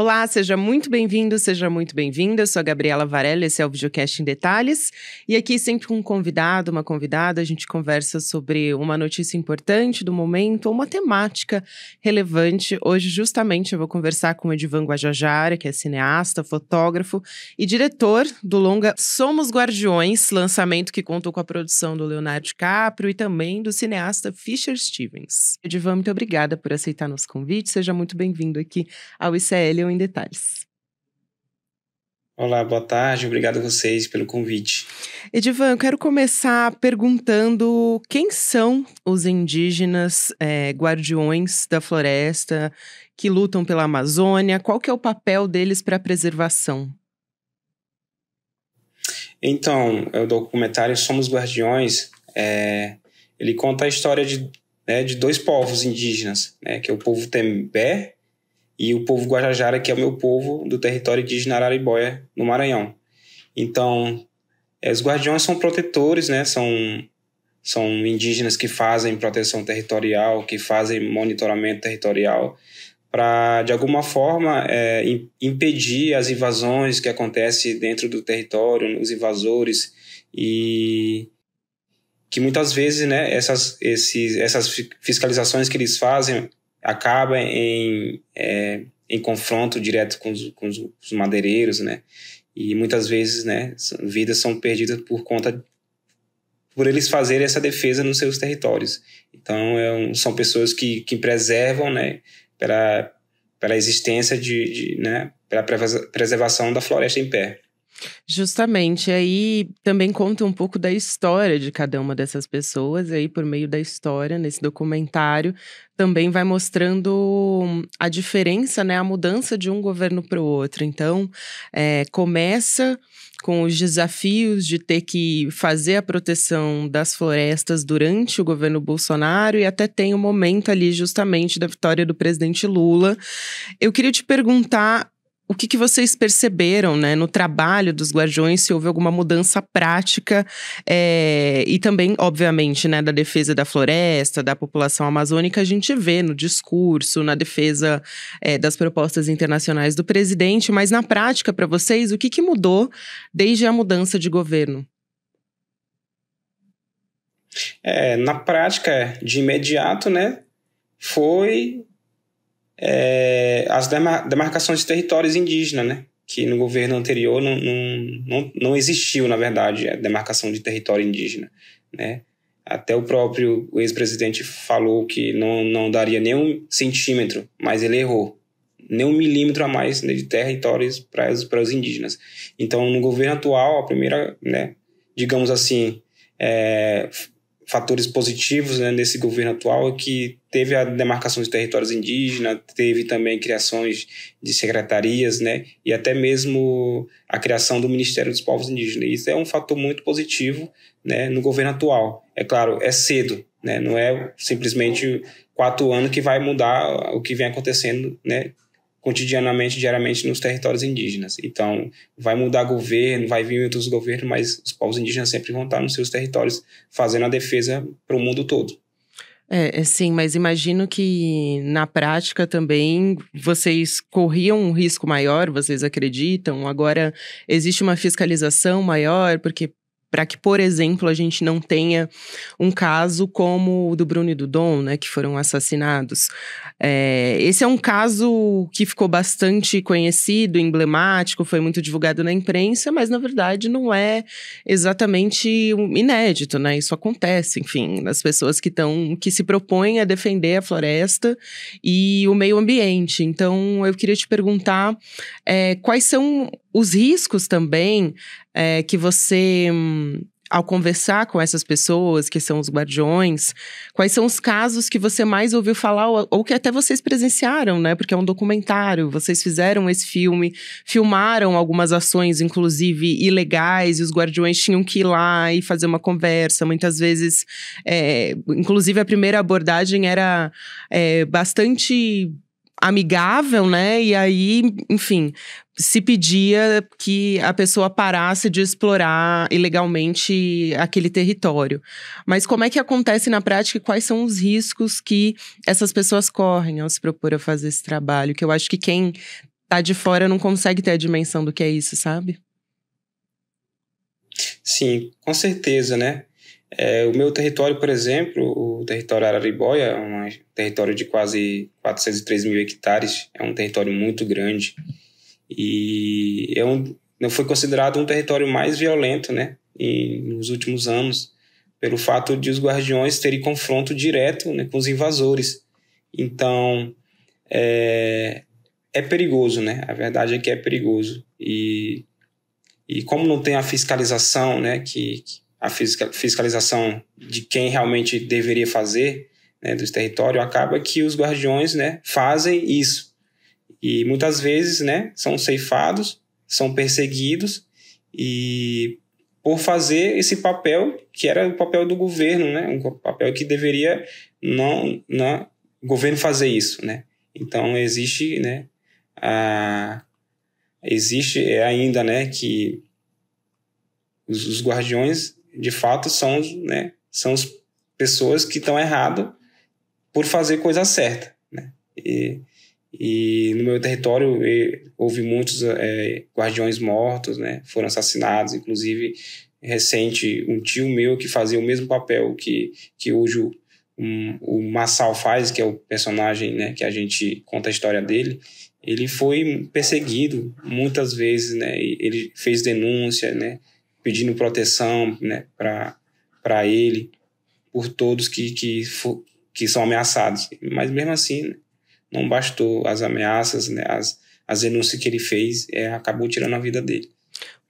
Olá, seja muito bem-vindo, seja muito bem-vinda. Eu sou a Gabriela Varela, esse é o Videocast em Detalhes. E aqui, sempre com um convidado, uma convidada, a gente conversa sobre uma notícia importante do momento ou uma temática relevante. Hoje, justamente, eu vou conversar com o Edvan Guajajara, que é cineasta, fotógrafo e diretor do longa Somos Guardiões, lançamento que contou com a produção do Leonardo DiCaprio e também do cineasta Fisher Stevens. Edvan, muito obrigada por aceitar nosso convite. Seja muito bem-vindo aqui ao ICL em detalhes. Olá, boa tarde, obrigado a vocês pelo convite. Edivan, eu quero começar perguntando quem são os indígenas é, guardiões da floresta que lutam pela Amazônia, qual que é o papel deles para a preservação? Então, é o documentário Somos Guardiões, é, ele conta a história de, né, de dois povos indígenas, né, que é o povo Tembé e o povo Guajajara, que é o meu povo do território indígena Araribóia, no Maranhão. Então, é, os guardiões são protetores, né? São, são indígenas que fazem proteção territorial, que fazem monitoramento territorial, para, de alguma forma, é, impedir as invasões que acontecem dentro do território, os invasores, e que muitas vezes né, essas, esses, essas fiscalizações que eles fazem acaba em, é, em confronto direto com os, com os, madeireiros, né? E muitas vezes, né, vidas são perdidas por conta por eles fazerem essa defesa nos seus territórios. Então, é um, são pessoas que, que preservam, né, pela, pela existência de, de né, pela preservação da floresta em pé. Justamente. Aí também conta um pouco da história de cada uma dessas pessoas. E aí, por meio da história, nesse documentário, também vai mostrando hum, a diferença, né? A mudança de um governo para o outro. Então, é, começa com os desafios de ter que fazer a proteção das florestas durante o governo Bolsonaro e até tem o um momento ali justamente da vitória do presidente Lula. Eu queria te perguntar o que, que, vocês perceberam né, no trabalho dos guardiões, se houve alguma mudança prática é, e também, obviamente, né, da defesa da floresta, da população amazônica, a gente vê no discurso, na defesa é, das propostas internacionais do presidente, mas na prática, para vocês, o que, que mudou desde a mudança de governo? É, na prática, de imediato, né, foi é, as demarcações de territórios indígenas, né? que no governo anterior não, não, não, não existiu, na verdade, a demarcação de território indígena. Né? Até o próprio ex-presidente falou que não, não daria nem um centímetro, mas ele errou. Nem um milímetro a mais né, de territórios para os, para os indígenas. Então, no governo atual, a primeira, né, digamos assim, é, fatores positivos né, nesse governo atual é que teve a demarcação de territórios indígenas, teve também criações de secretarias, né? E até mesmo a criação do Ministério dos Povos Indígenas. Isso é um fator muito positivo, né? No governo atual, é claro, é cedo, né? Não é simplesmente quatro anos que vai mudar o que vem acontecendo, né? cotidianamente, diariamente nos territórios indígenas. Então, vai mudar governo, vai vir outros governos, mas os povos indígenas sempre vão estar nos seus territórios fazendo a defesa para o mundo todo. É, é, sim, mas imagino que na prática também vocês corriam um risco maior, vocês acreditam? Agora existe uma fiscalização maior, porque para que, por exemplo, a gente não tenha um caso como o do Bruno e do Dom, né, que foram assassinados. É, esse é um caso que ficou bastante conhecido, emblemático, foi muito divulgado na imprensa, mas na verdade não é exatamente inédito, né? Isso acontece, enfim, nas pessoas que estão que se propõem a defender a floresta e o meio ambiente. Então, eu queria te perguntar é, quais são os riscos também é, que você ao conversar com essas pessoas que são os guardiões, quais são os casos que você mais ouviu falar ou, ou, que até vocês presenciaram, né? Porque é um documentário, vocês fizeram esse filme, filmaram algumas ações, inclusive ilegais, e os guardiões tinham que ir lá e fazer uma conversa. Muitas vezes, é, inclusive, a primeira abordagem era é, bastante amigável, né? E aí, enfim, se pedia que a pessoa parasse de explorar ilegalmente aquele território. Mas como é que acontece na prática e quais são os riscos que essas pessoas correm ao se propor a fazer esse trabalho? Que eu acho que quem tá de fora não consegue ter a dimensão do que é isso, sabe? Sim, com certeza, né? É, o meu território, por exemplo, o território Araribóia, é um território de quase 403 mil hectares, é um território muito grande e é um, foi considerado um território mais violento né, em, nos últimos anos, pelo fato de os guardiões terem confronto direto né, com os invasores. Então, é, é perigoso, né? A verdade é que é perigoso. E, e como não tem a fiscalização né, que a fiscalização de quem realmente deveria fazer né, dos territórios, acaba que os guardiões né, fazem isso. E muitas vezes né, são ceifados, são perseguidos e por fazer esse papel que era o papel do governo, né, um papel que deveria não, não o governo fazer isso, né? Então existe, né, a, existe é ainda, né, que os, os guardiões de fato são, né, são as pessoas que estão erradas por fazer coisa certa. Né? E, e no meu território houve muitos é, guardiões mortos, né? foram assassinados, inclusive recente um tio meu que fazia o mesmo papel que, que hoje o, um, o Massal faz, que é o personagem né, que a gente conta a história dele, ele foi perseguido muitas vezes, né? Ele fez denúncia, né? pedindo proteção né, para ele, por todos que, que, que são ameaçados. Mas mesmo assim, né, não bastou as ameaças, né, as, as denúncias que ele fez, é, acabou tirando a vida dele.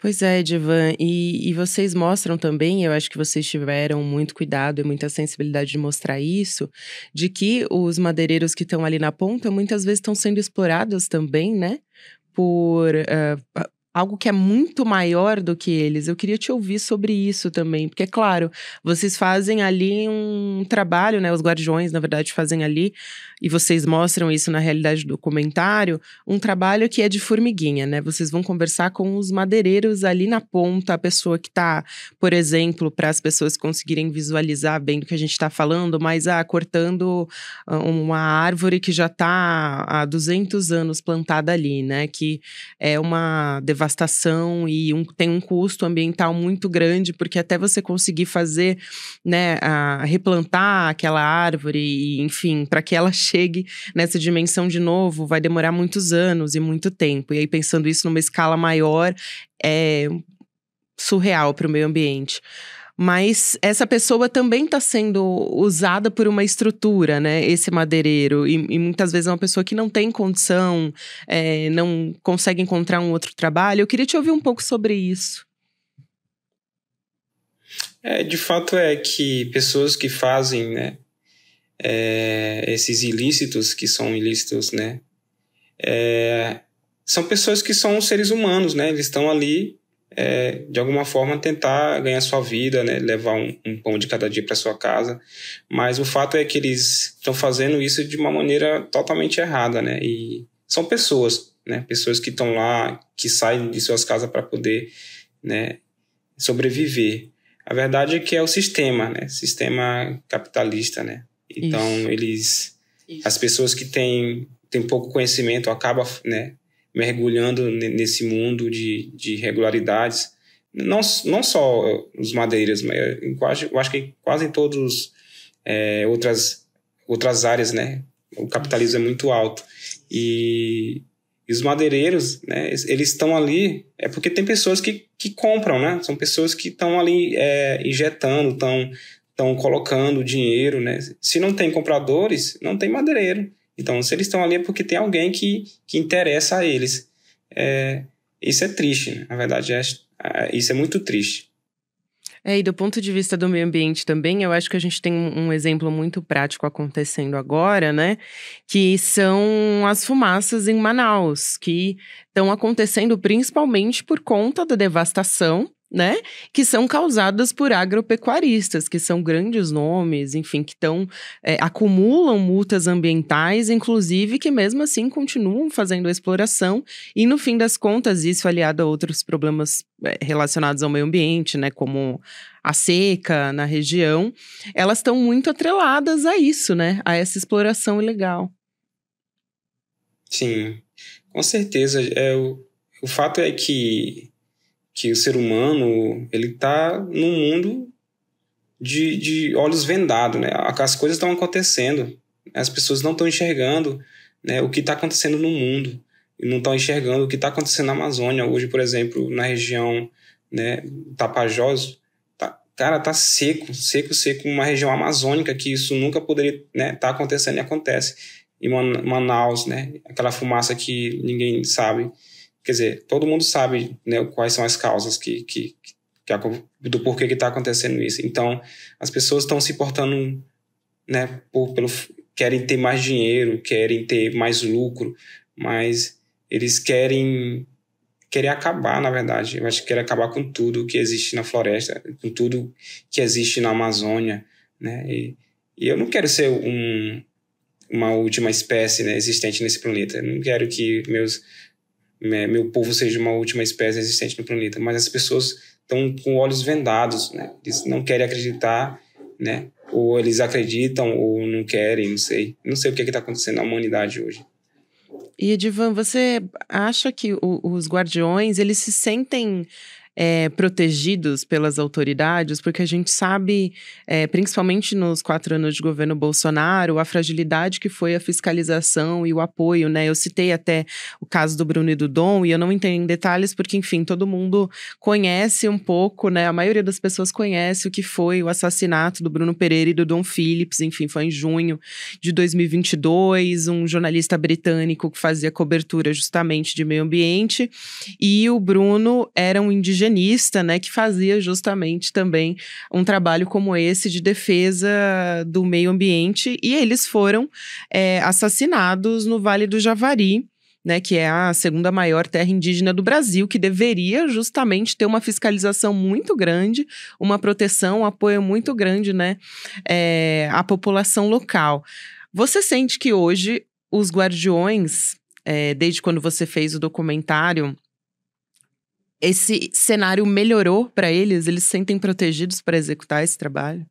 Pois é, Edvan. e, e, vocês mostram também, eu acho que vocês tiveram muito cuidado e muita sensibilidade de mostrar isso, de que os madeireiros que estão ali na ponta muitas vezes estão sendo explorados também, né? Por, uh, algo que é muito maior do que eles. Eu queria te ouvir sobre isso também, porque, claro, vocês fazem ali um trabalho, né? Os guardiões, na verdade, fazem ali, e vocês mostram isso na realidade do documentário, um trabalho que é de formiguinha, né? Vocês vão conversar com os madeireiros ali na ponta, a pessoa que tá, por exemplo, para as pessoas conseguirem visualizar bem do que a gente está falando, mas ah, cortando ah, uma árvore que já tá há 200 anos plantada ali, né? Que é uma devastação e um, tem um custo ambiental muito grande, porque até você conseguir fazer, né, a, replantar aquela árvore, e, enfim, para que ela chegue nessa dimensão de novo, vai demorar muitos anos e muito tempo. E aí, pensando isso numa escala maior, é surreal para o meio ambiente mas essa pessoa também está sendo usada por uma estrutura, né? Esse madeireiro. E, e, muitas vezes é uma pessoa que não tem condição, é, não consegue encontrar um outro trabalho. Eu queria te ouvir um pouco sobre isso. É, de fato é que pessoas que fazem né, é, esses ilícitos, que são ilícitos, né? É, são pessoas que são seres humanos, né? Eles estão ali é, de alguma forma tentar ganhar sua vida, né? levar um, um, pão de cada dia para sua casa. Mas o fato é que eles estão fazendo isso de uma maneira totalmente errada, né? E são pessoas, né? Pessoas que estão lá, que saem de suas casas para poder, né? Sobreviver. A verdade é que é o sistema, né? Sistema capitalista, né? Então isso. eles, isso. as pessoas que têm tem pouco conhecimento acaba, né? mergulhando nesse mundo de, de regularidades. Não, não só eh, os madeiras, mas eh, em quase, eu acho que quase em todas é, eh, outras, outras áreas, né? O capitalismo é muito alto. E, e os madeireiros, né, eles estão ali, é porque tem pessoas que, que compram, né? São pessoas que estão ali é, injetando, estão colocando dinheiro, né? Se não tem compradores, não tem madeireiro. Então, se eles estão ali é porque tem alguém que, que interessa a eles. É, isso é triste, né? na verdade, é, é isso é muito triste. É, e do ponto de vista do meio ambiente também, eu acho que a gente tem um exemplo muito prático acontecendo agora, né? Que são as fumaças em Manaus, que estão acontecendo principalmente por conta da devastação né? Que são causadas por agropecuaristas, que são grandes nomes, enfim, que tão é, acumulam multas ambientais, inclusive que mesmo assim continuam fazendo a exploração e no fim das contas isso aliado a outros problemas é, relacionados ao meio ambiente, né, como a seca na região, elas estão muito atreladas a isso, né, a essa exploração ilegal. Sim, com certeza. É, o, o fato é que que o ser humano ele está num mundo de, de olhos vendados, né? As coisas estão acontecendo, as pessoas não estão enxergando né, o que está acontecendo no mundo e não estão enxergando o que está acontecendo na Amazônia hoje, por exemplo, na região né, Tapajós, tá, cara, tá seco, seco, seco, uma região amazônica que isso nunca poderia né, tá acontecendo e acontece. Em Manaus, né, aquela fumaça que ninguém sabe Quer dizer, todo mundo sabe né, quais são as causas que, que, que do porquê que está acontecendo isso. Então, as pessoas estão se portando, né, por, pelo, querem ter mais dinheiro, querem ter mais lucro, mas eles querem querer acabar, na verdade. Eu acho que querem acabar com tudo que existe na floresta, com tudo que existe na Amazônia, né? E, e eu não quero ser um, uma última espécie né, existente nesse planeta. Eu não quero que meus né, meu povo seja uma última espécie existente no planeta, mas as pessoas estão com olhos vendados, né? Eles não querem acreditar, né? Ou eles acreditam ou não querem, não sei. Não sei o que é está acontecendo na humanidade hoje. E Edivan, você acha que o, os guardiões eles se sentem é, protegidos pelas autoridades, porque a gente sabe, é, principalmente nos quatro anos de governo Bolsonaro, a fragilidade que foi a fiscalização e o apoio, né? Eu citei até o caso do Bruno e do Dom, e eu não entrei em detalhes, porque, enfim, todo mundo conhece um pouco, né? A maioria das pessoas conhece o que foi o assassinato do Bruno Pereira e do Dom Phillips, enfim, foi em junho de 2022, um jornalista britânico que fazia cobertura justamente de meio ambiente, e o Bruno era um indígena higienista, né, que fazia justamente também um trabalho como esse de defesa do meio ambiente, e eles foram é, assassinados no Vale do Javari. Né, que é a segunda maior terra indígena do Brasil, que deveria justamente ter uma fiscalização muito grande, uma proteção, um apoio muito grande né, é, à população local. Você sente que hoje os guardiões, é, desde quando você fez o documentário, esse cenário melhorou para eles? Eles se sentem protegidos para executar esse trabalho?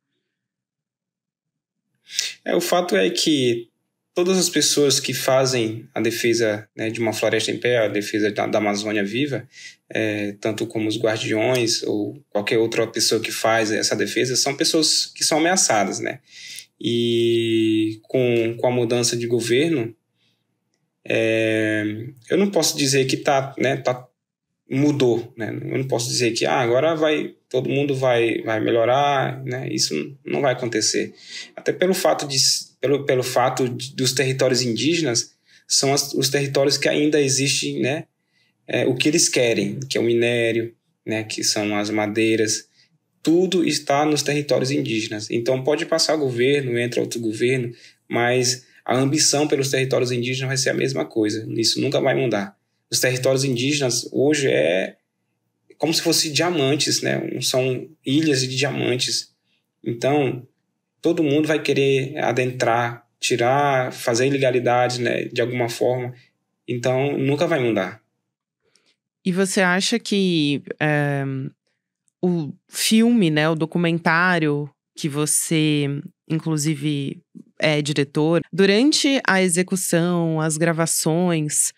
É, o fato é que todas as pessoas que fazem a defesa né, de uma floresta em pé, a defesa da, da Amazônia viva, é, tanto como os guardiões ou qualquer outra pessoa que faz essa defesa, são pessoas que são ameaçadas, né? E com, com a mudança de governo, é, eu não posso dizer que está né, tá mudou, né? Eu não posso dizer que ah, agora vai todo mundo vai vai melhorar, né? Isso não vai acontecer. Até pelo fato de pelo, pelo fato de, dos territórios indígenas são as, os territórios que ainda existem, né? É, o que eles querem, que é o minério, né? Que são as madeiras, tudo está nos territórios indígenas. Então pode passar governo, entra outro governo, mas a ambição pelos territórios indígenas vai ser a mesma coisa. Isso nunca vai mudar os territórios indígenas hoje é como se fosse diamantes, né? São ilhas de diamantes. Então, todo mundo vai querer adentrar, tirar, fazer ilegalidades, né, de alguma forma. Então, nunca vai mudar. E você acha que é, o filme, né, o documentário que você, inclusive, é diretor, durante a execução, as gravações,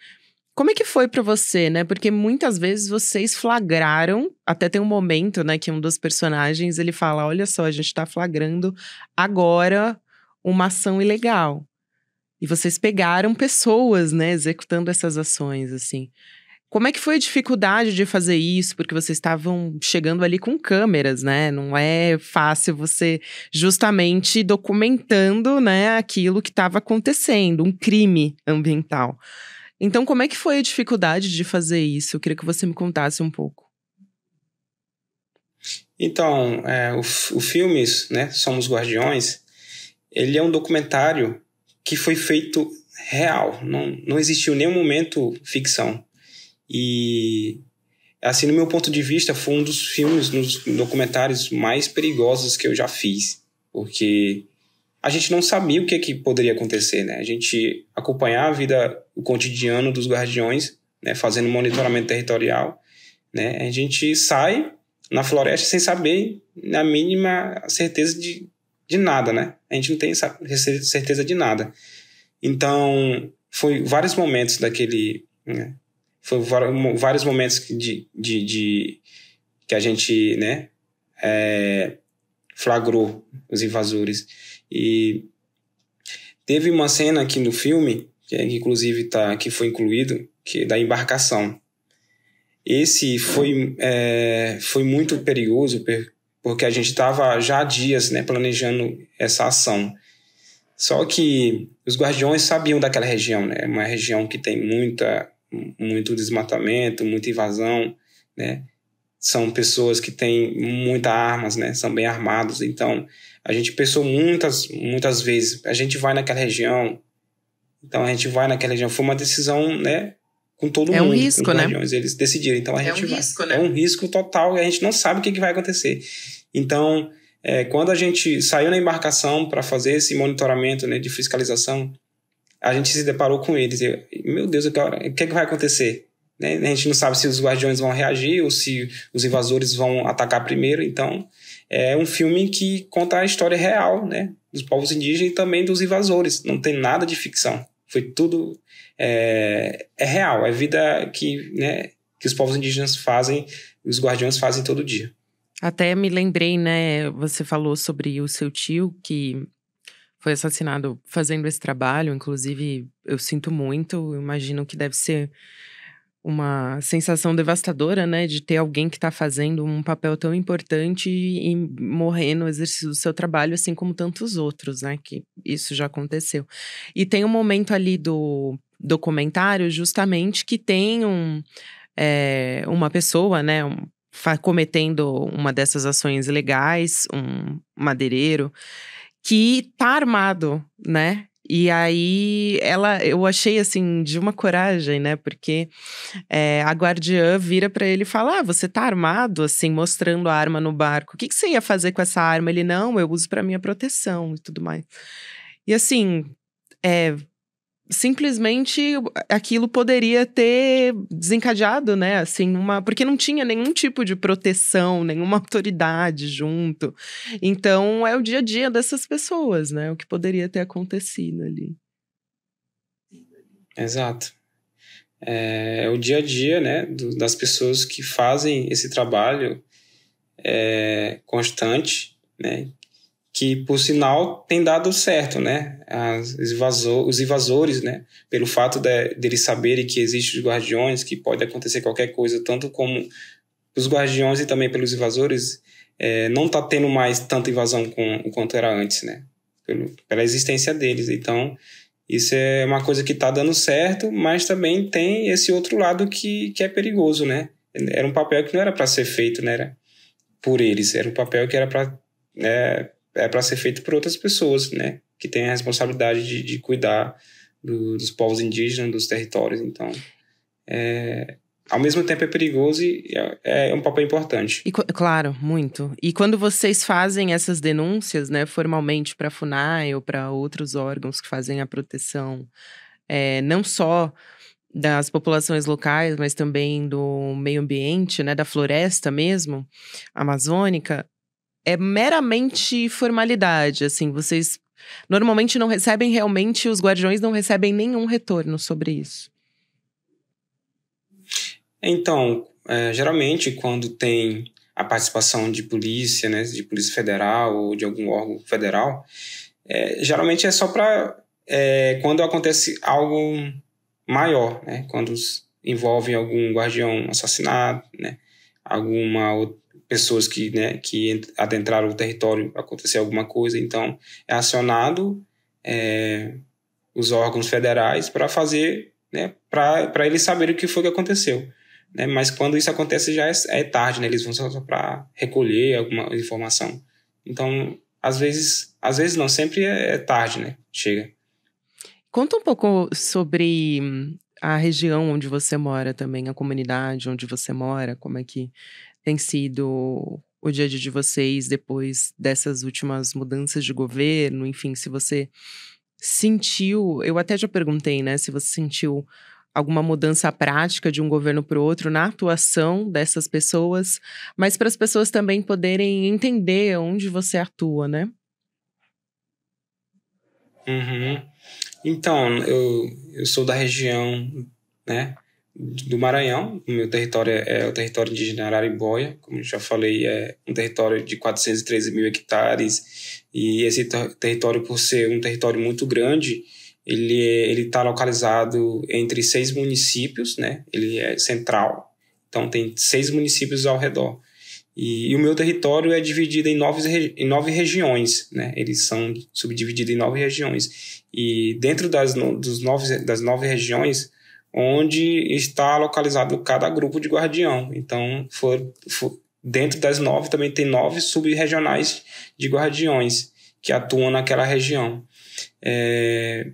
como é que foi para você, né? Porque muitas vezes vocês flagraram, até tem um momento, né, que um dos personagens ele fala: "Olha só, a gente tá flagrando agora uma ação ilegal". E vocês pegaram pessoas, né, executando essas ações assim. Como é que foi a dificuldade de fazer isso? Porque vocês estavam chegando ali com câmeras, né? Não é fácil você justamente documentando, né, aquilo que estava acontecendo, um crime ambiental. Então, como é que foi a dificuldade de fazer isso? Eu queria que você me contasse um pouco. Então, é, o, o filme, né, Somos Guardiões, ele é um documentário que foi feito real, não, não existiu nenhum momento ficção. E, assim, no meu ponto de vista, foi um dos filmes, nos dos documentários mais perigosos que eu já fiz, porque a gente não sabia o que, que poderia acontecer, né? A gente acompanhar a vida, o cotidiano dos guardiões, né? Fazendo monitoramento territorial, né? A gente sai na floresta sem saber na mínima certeza de, de nada, né? A gente não tem certeza de nada. Então, foi vários momentos daquele... Né? Foi vários momentos de, de, de que a gente, né? É, flagrou os invasores. E teve uma cena aqui no filme, que é, inclusive tá, que foi incluído, que é da embarcação. Esse foi, é, foi muito perigoso, porque a gente estava já há dias né, planejando essa ação. Só que os guardiões sabiam daquela região, né? Uma região que tem muita, muito desmatamento, muita invasão, né? São pessoas que têm muitas armas, né? São bem armados, então a gente pensou muitas, muitas vezes, a gente vai naquela região, então a gente vai naquela região. Foi uma decisão, né, com todo é mundo. É um risco, né? Regiões, eles decidiram, então a é gente um vai. Risco, né? É um risco total e a gente não sabe o que, que vai acontecer. Então, é, quando a gente saiu na embarcação para fazer esse monitoramento né, de fiscalização, a gente se deparou com eles. E, meu Deus, o que, que, que vai acontecer? Né? A gente não sabe se os guardiões vão reagir ou se os invasores vão atacar primeiro. Então, é um filme que conta a história real, né? Dos povos indígenas e também dos invasores. Não tem nada de ficção. Foi tudo. É, é real, é vida que, né, que os povos indígenas fazem, os guardiões fazem todo dia. Até me lembrei, né? Você falou sobre o seu tio que foi assassinado fazendo esse trabalho. Inclusive, eu sinto muito. Eu imagino que deve ser uma sensação devastadora, né, de ter alguém que está fazendo um papel tão importante e morrer no exercício do seu trabalho, assim como tantos outros, né, que isso já aconteceu. E tem um momento ali do documentário, justamente, que tem um, é, uma pessoa, né, um, cometendo uma dessas ações legais, um madeireiro, que tá armado, né? E aí ela, eu achei assim de uma coragem, né? Porque é, a guardiã vira para ele e fala: ah, você tá armado, assim, mostrando a arma no barco. O que, que você ia fazer com essa arma? Ele não, eu uso para minha proteção e tudo mais. E assim, é, simplesmente aquilo poderia ter desencadeado, né? Assim, uma. Porque não tinha nenhum tipo de proteção, nenhuma autoridade junto. Então é o dia a dia dessas pessoas, né? O que poderia ter acontecido ali. Exato. É, é o dia a dia, né? Do, das pessoas que fazem esse trabalho é, constante, né? que por sinal tem dado certo, né? As invasor, os invasores, né? Pelo fato de, deles saberem que existem os guardiões, que pode acontecer qualquer coisa, tanto como os guardiões e também pelos invasores, é, não tá tendo mais tanta invasão com, quanto era antes, né? Pelo, pela existência deles. Então, isso é uma coisa que tá dando certo, mas também tem esse outro lado que, que é perigoso, né? Era um papel que não era para ser feito, né? Era por eles. Era um papel que era para é, né, é para ser feito por outras pessoas, né? Que têm a responsabilidade de, de cuidar do, dos povos indígenas, dos territórios. Então, é, ao mesmo tempo é perigoso e é, é um papel importante. E, claro, muito. E quando vocês fazem essas denúncias, né, formalmente para a FUNAI ou para outros órgãos que fazem a proteção, é, não só das populações locais, mas também do meio ambiente, né, da floresta mesmo, amazônica, é meramente formalidade, assim, vocês normalmente não recebem realmente, os guardiões não recebem nenhum retorno sobre isso. Então, é, geralmente quando tem a participação de polícia, né, de polícia federal ou de algum órgão federal, é, geralmente é só para é, quando acontece algo maior, né, quando envolve algum guardião assassinado, né, alguma pessoas que, né, que adentraram o território acontecer alguma coisa, então é acionado é, os órgãos federais para fazer, né, para eles saberem o que foi que aconteceu. Né? Mas quando isso acontece já é, é tarde, né? eles vão só para recolher alguma informação. Então, às vezes, às vezes não, sempre é, é tarde, né? Chega. Conta um pouco sobre hum, a região onde você mora também, a comunidade onde você mora, como é que tem sido o dia a dia de vocês depois dessas últimas mudanças de governo, enfim, se você sentiu, eu até já perguntei, né, se você sentiu alguma mudança prática de um governo para o outro na atuação dessas pessoas, mas para as pessoas também poderem entender onde você atua, né? Uhum. Então, eu, eu sou da região, né, do Maranhão. O meu território é, é o território indígena Araribóia, como já falei, é um território de 413 mil hectares. E esse território, por ser um território muito grande, ele é, ele está localizado entre seis municípios, né? Ele é central, então tem seis municípios ao redor. E, e o meu território é dividido em nove, em nove regiões, né? Eles são subdivididos em nove regiões. E dentro das, no, dos nove, das nove regiões, onde está localizado cada grupo de guardião. Então, for, for, dentro das nove também tem nove subregionais de guardiões que atuam naquela região. É,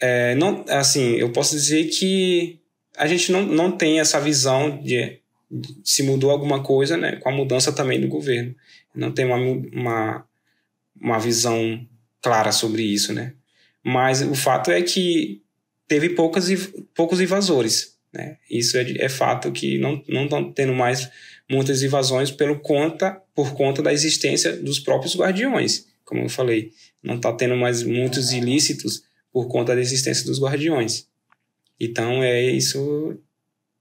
é, não, assim, eu posso dizer que a gente não, não tem essa visão de, de se mudou alguma coisa né, com a mudança também do governo. Não tem uma, uma, uma visão clara sobre isso, né? Mas o fato é que teve poucas, poucos invasores. Né? Isso é, é, fato que não estão tendo mais muitas invasões pelo conta, por conta da existência dos próprios guardiões. Como eu falei, não está tendo mais muitos ilícitos por conta da existência dos guardiões. Então, é isso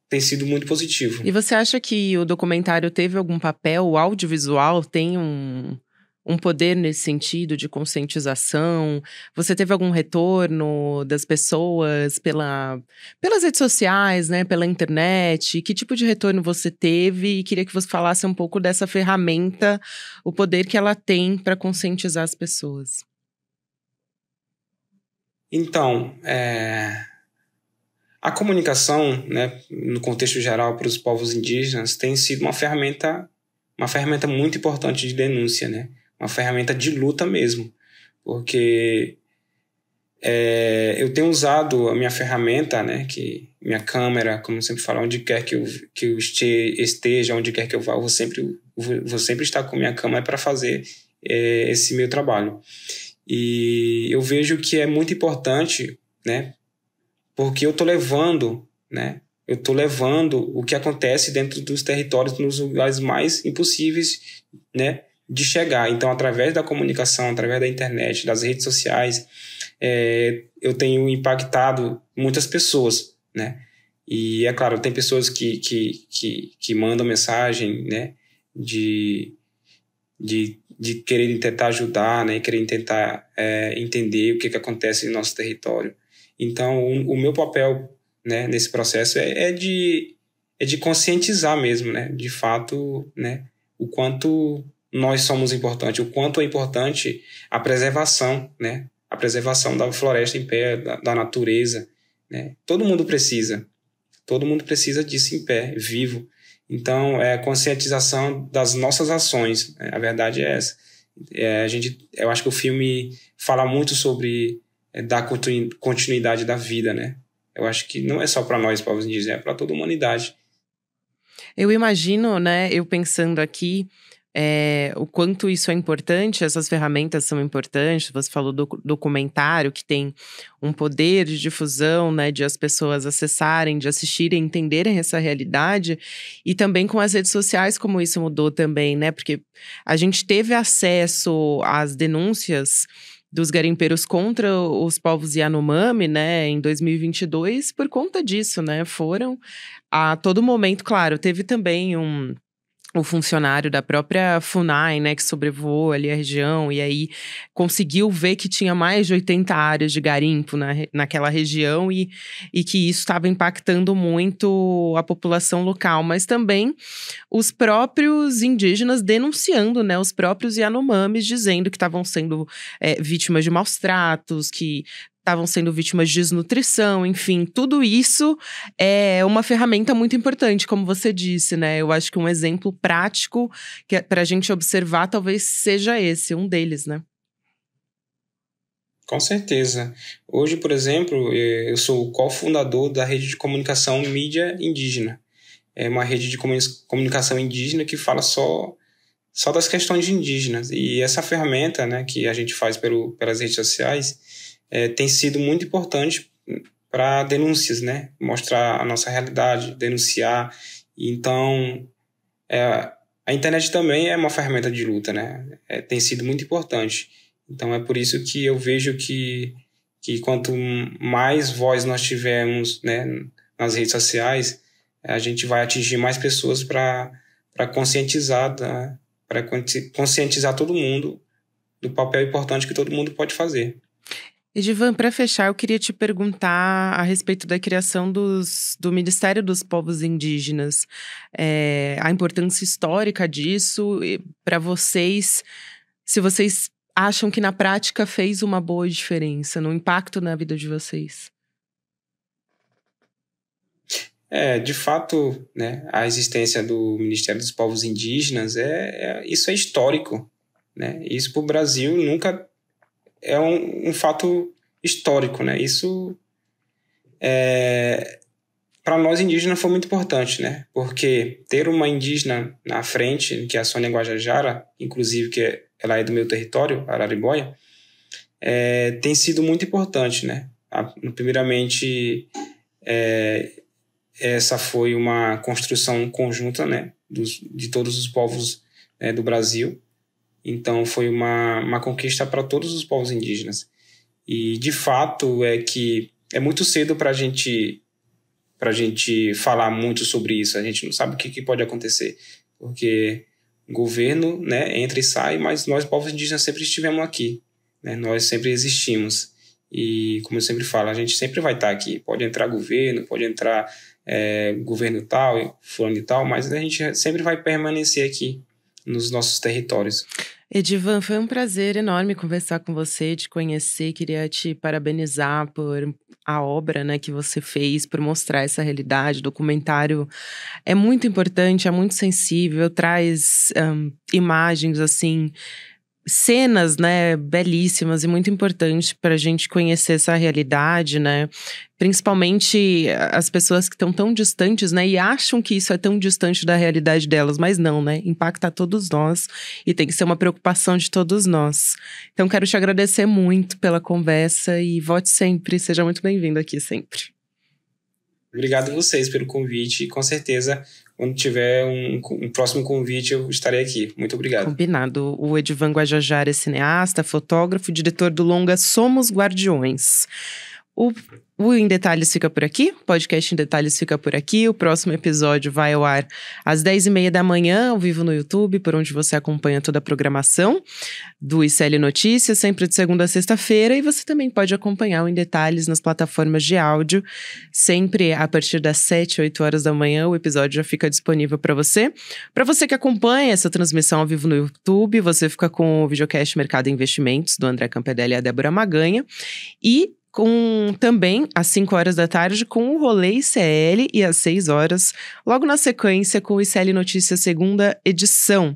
tem sido muito positivo. E você acha que o documentário teve algum papel, o audiovisual tem um, um poder nesse sentido de conscientização? Você teve algum retorno das pessoas pela, pelas redes sociais, né, pela internet? Que tipo de retorno você teve? E queria que você falasse um pouco dessa ferramenta, o poder que ela tem para conscientizar as pessoas. Então, é... a comunicação, né, no contexto geral para os povos indígenas, tem sido uma ferramenta, uma ferramenta muito importante de denúncia, né? uma ferramenta de luta mesmo, porque é, eu tenho usado a minha ferramenta, né, que minha câmera, como eu sempre falo, onde quer que eu, que eu esteja, onde quer que eu vá, eu vou sempre, vou sempre estar com minha câmera para fazer é, esse meu trabalho. E eu vejo que é muito importante, né, porque eu estou levando, né, eu estou levando o que acontece dentro dos territórios nos lugares mais impossíveis, né, de chegar. Então, através da comunicação, através da internet, das redes sociais, é, eu tenho impactado muitas pessoas, né? E é claro, tem pessoas que, que, que, que mandam mensagem, né? De, de, de querer tentar ajudar, né? Querer tentar é, entender o que, que acontece em nosso território. Então, o, o meu papel né, nesse processo é, é, de, é de conscientizar mesmo, né? De fato, né? O quanto nós somos importantes, o quanto é importante a preservação, né? A preservação da floresta em pé, da, da natureza, né? Todo mundo precisa, todo mundo precisa disso em pé, vivo. Então, é a conscientização das nossas ações, né? a verdade é essa. É, a gente, eu acho que o filme fala muito sobre é, dar continuidade da vida, né? Eu acho que não é só para nós, povos indígenas, é para toda a humanidade. Eu imagino, né, eu pensando aqui, é, o quanto isso é importante, essas ferramentas são importantes. Você falou do documentário, que tem um poder de difusão, né, de as pessoas acessarem, de assistirem, entenderem essa realidade. E também com as redes sociais, como isso mudou também, né? Porque a gente teve acesso às denúncias dos garimpeiros contra os povos Yanomami, né, em 2022, por conta disso, né? Foram a todo momento, claro, teve também um o funcionário da própria FUNAI, né, que sobrevoou ali a região e aí conseguiu ver que tinha mais de 80 áreas de garimpo na, naquela região e, e que isso estava impactando muito a população local, mas também os próprios indígenas denunciando, né, os próprios Yanomamis dizendo que estavam sendo é, vítimas de maus tratos, que estavam sendo vítimas de desnutrição, enfim, tudo isso é uma ferramenta muito importante, como você disse, né? Eu acho que um exemplo prático que é para a gente observar talvez seja esse, um deles, né? Com certeza. Hoje, por exemplo, é, eu sou cofundador da rede de comunicação mídia indígena. É uma rede de comunicação indígena que fala só só das questões indígenas. E essa ferramenta, né, que a gente faz pelo, pelas redes sociais, é, tem sido muito importante para denúncias, né? Mostrar a nossa realidade, denunciar. Então, é, a internet também é uma ferramenta de luta, né? É, tem sido muito importante. Então, é por isso que eu vejo que, que quanto mais voz nós tivermos né, nas redes sociais, a gente vai atingir mais pessoas para conscientizar, né? para conscientizar todo mundo do papel importante que todo mundo pode fazer. Edivan, para fechar, eu queria te perguntar a respeito da criação dos, do Ministério dos Povos Indígenas, é, a importância histórica disso para vocês, se vocês acham que na prática fez uma boa diferença no impacto na vida de vocês. É, de fato, né, a existência do Ministério dos Povos Indígenas é, é isso é histórico, né? Isso para o Brasil nunca é um, um fato histórico, né? Isso é, para nós indígenas foi muito importante, né? Porque ter uma indígena na frente, que é a Sônia Guajajara, inclusive que ela é do meu território, Araribóia, é, tem sido muito importante, né? Primeiramente, é, essa foi uma construção conjunta, né? Dos, de todos os povos né, do Brasil então foi uma, uma conquista para todos os povos indígenas. E de fato é que é muito cedo para gente, a gente falar muito sobre isso. A gente não sabe o que, que pode acontecer, porque governo né, entra e sai, mas nós, povos indígenas, sempre estivemos aqui. Né? Nós sempre existimos. E, como eu sempre falo, a gente sempre vai estar tá aqui. Pode entrar governo, pode entrar é, governo tal, fulano e tal, mas a gente sempre vai permanecer aqui nos nossos territórios. Edivan, foi um prazer enorme conversar com você, te conhecer. Queria te parabenizar por a obra né, que você fez, por mostrar essa realidade. O documentário é muito importante, é muito sensível, traz um, imagens assim cenas, né, belíssimas e muito importante para a gente conhecer essa realidade, né? Principalmente eh, as pessoas que estão tão distantes, né, e acham que isso é tão distante da realidade delas, mas não, né? Impacta a todos nós e tem que ser uma preocupação de todos nós. Então quero te agradecer muito pela conversa e volte sempre, seja muito bem-vindo aqui sempre. Obrigado a vocês pelo convite e com certeza quando tiver um, um, próximo convite, eu estarei aqui. Muito obrigado. Combinado. O Edvan Guajajara é cineasta, fotógrafo, diretor do longa Somos Guardiões. O o Em Detalhes fica por aqui, o podcast Em Detalhes fica por aqui. O próximo episódio vai ao ar às 10h30 da manhã, ao vivo no YouTube, por onde você acompanha toda a programação do ICL Notícias, sempre de segunda a sexta-feira. E você também pode acompanhar o Em Detalhes nas plataformas de áudio, sempre a partir das 7, 8 horas da manhã. O episódio já fica disponível para você. Para você que acompanha essa transmissão ao vivo no YouTube, você fica com o videocast Mercado e Investimentos, do André Campedelli e a Débora Maganha. E com também às 5 horas da tarde com o Rolê ICL e às 6 horas, logo na sequência com o ICL Notícias segunda edição.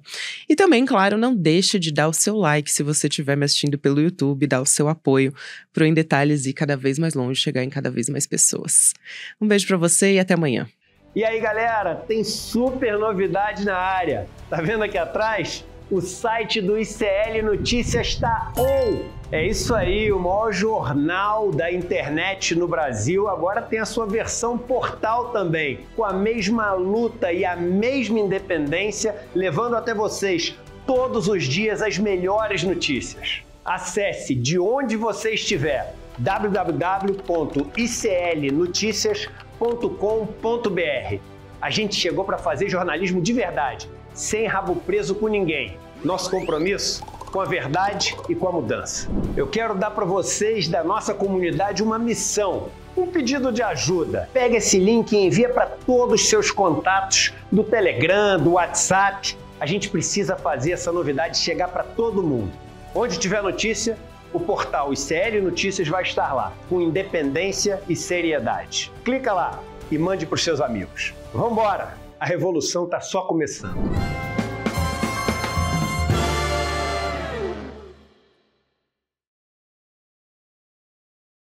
E também, claro, não deixe de dar o seu like se você estiver me assistindo pelo YouTube, dar o seu apoio para o Em Detalhes ir cada vez mais longe, chegar em cada vez mais pessoas. Um beijo para você e até amanhã. E aí, galera, tem super novidade na área. Tá vendo aqui atrás? O site do ICL Notícias está on! É isso aí, o maior jornal da internet no Brasil agora tem a sua versão portal também, com a mesma luta e a mesma independência, levando até vocês todos os dias as melhores notícias. Acesse de onde você estiver www.iclnoticias.com.br. A gente chegou para fazer jornalismo de verdade, sem rabo preso com ninguém. Nosso compromisso com a verdade e com a mudança. Eu quero dar para vocês da nossa comunidade uma missão um pedido de ajuda. Pega esse link e envia para todos os seus contatos do Telegram, do WhatsApp. A gente precisa fazer essa novidade chegar para todo mundo. Onde tiver notícia, o portal ICL Notícias vai estar lá, com independência e seriedade. Clica lá e mande para os seus amigos. Vamos embora! A revolução está só começando.